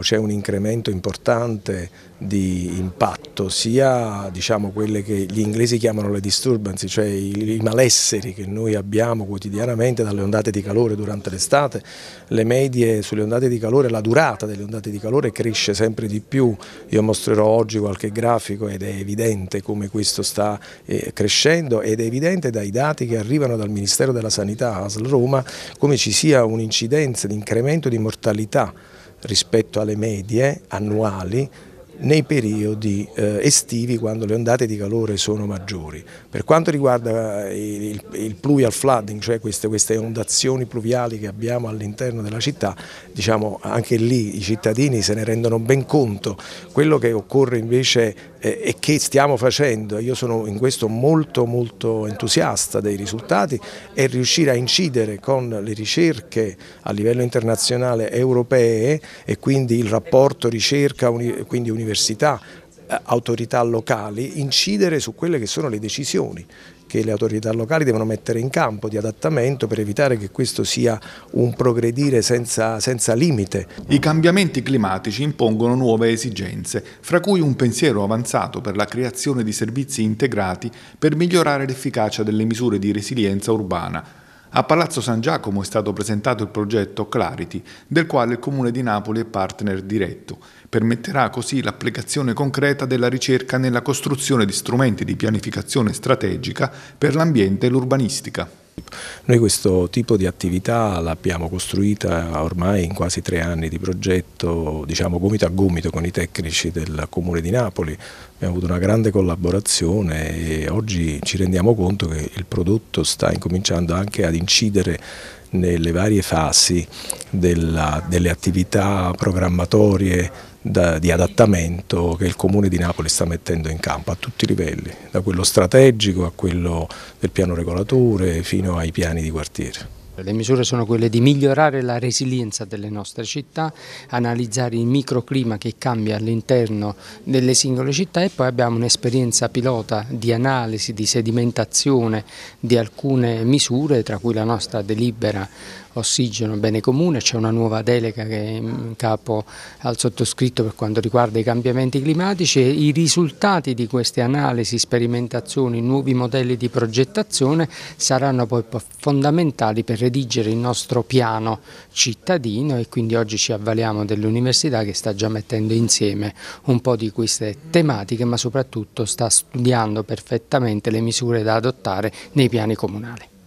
c'è un incremento importante di impatto sia diciamo, quelle che gli inglesi chiamano le disturbance, cioè i, i malesseri che noi abbiamo quotidianamente dalle ondate di calore durante l'estate, le medie sulle ondate di calore, la durata delle ondate di calore cresce sempre di più, io mostrerò oggi qualche grafico ed è evidente come questo sta eh, crescendo ed è evidente dai dati che arrivano dal Ministero della Sanità ASL Roma come ci sia un'incidenza un incremento di mortalità rispetto alle medie annuali nei periodi eh, estivi quando le ondate di calore sono maggiori. Per quanto riguarda eh, il, il pluvial flooding, cioè queste, queste, ondazioni pluviali che abbiamo all'interno della città, diciamo anche lì i cittadini se ne rendono ben conto. Quello che occorre invece eh, e che stiamo facendo, io sono in questo molto molto entusiasta dei risultati, è riuscire a incidere con le ricerche a livello internazionale europee e quindi il rapporto ricerca, quindi università università, eh, autorità locali, incidere su quelle che sono le decisioni che le autorità locali devono mettere in campo di adattamento per evitare che questo sia un progredire senza, senza, limite. I cambiamenti climatici impongono nuove esigenze, fra cui un pensiero avanzato per la creazione di servizi integrati per migliorare l'efficacia delle misure di resilienza urbana, a Palazzo San Giacomo è stato presentato il progetto Clarity, del quale il Comune di Napoli è partner diretto. Permetterà così l'applicazione concreta della ricerca nella costruzione di strumenti di pianificazione strategica per l'ambiente e l'urbanistica. Noi questo tipo di attività l'abbiamo costruita ormai in quasi tre anni di progetto, diciamo gomito a gomito con i tecnici del Comune di Napoli, abbiamo avuto una grande collaborazione e oggi ci rendiamo conto che il prodotto sta incominciando anche ad incidere nelle varie fasi della, delle attività programmatorie da, di adattamento che il Comune di Napoli sta mettendo in campo a tutti i livelli, da quello strategico a quello del piano regolatore fino ai piani di quartiere. Esatto, le misure sono quelle di migliorare la resilienza delle nostre città, analizzare il microclima che cambia all'interno delle singole città e poi abbiamo un'esperienza pilota di analisi, di sedimentazione di alcune misure, tra cui la nostra delibera ossigeno, bene comune, c'è una nuova delega che è in capo al sottoscritto per quanto riguarda i cambiamenti climatici e i risultati di queste analisi, sperimentazioni, nuovi modelli di progettazione saranno poi fondamentali per redigere il nostro piano cittadino e quindi oggi ci avvaliamo dell'università che sta già mettendo insieme un po' di queste tematiche ma soprattutto sta studiando perfettamente le misure da adottare nei piani comunali.